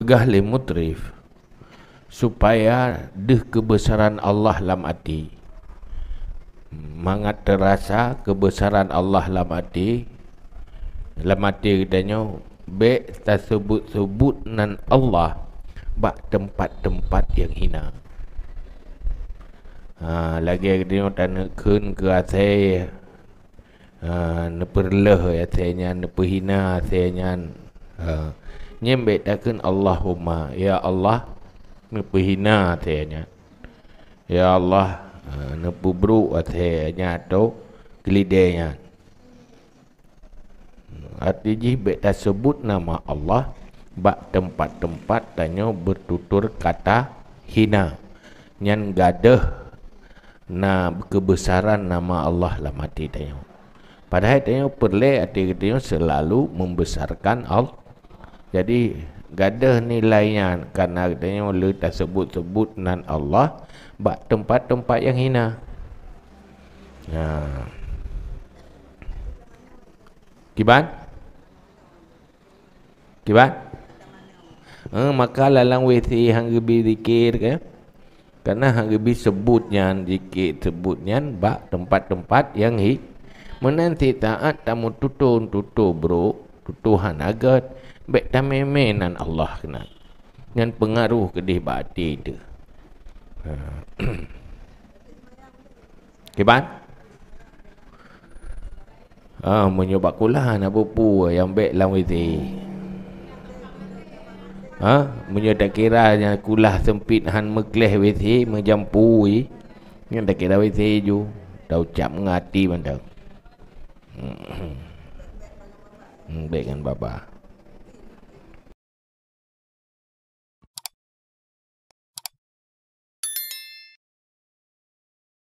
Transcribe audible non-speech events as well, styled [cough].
pegah le mutrif supaya deh kebesaran Allah lam ati mangat terasa kebesaran Allah lam ati lam ati katanya be tersebut-sebut nan Allah bak tempat-tempat yang hina ha, lagi katanya dan kun ke asai ha, neperleh asainya neperhina asainya ha, nyembedakeun Allahumma ya Allah nepi hina teh ya Allah ha, nepi bru teh nya to arti jih beta sebut nama Allah bak tempat-tempat tanya bertutur kata hina nyan gadeh na kebesaran nama Allah lah mati tanyo padahal tanyo perle arti tanya selalu membesarkan Allah jadi gada nilainya karena katanya mula tak sebut-sebut nan Allah bak tempat-tempat yang hina. Ha. Kiban? Kiban? Ha, maka lalang wethi hang gebi zikir ke? Karena hang gebi sebutnya zikir sebutnya bak tempat-tempat yang hi menanti taat tamu tutu tutu bro tutuhan agat Bek tamemenan Allah kena. Dengan pengaruh kedih bakti dia. Kepan? Ah, menyebab kulan apa pu yang baik lam wizi. Ha, menyo tak kira yang kulah sempit han mekleh wizi menjampui. Eh. Yang tak kira wizi ju, tau cap ngati bandau. Hmm. [clears throat] Baik kan bapak.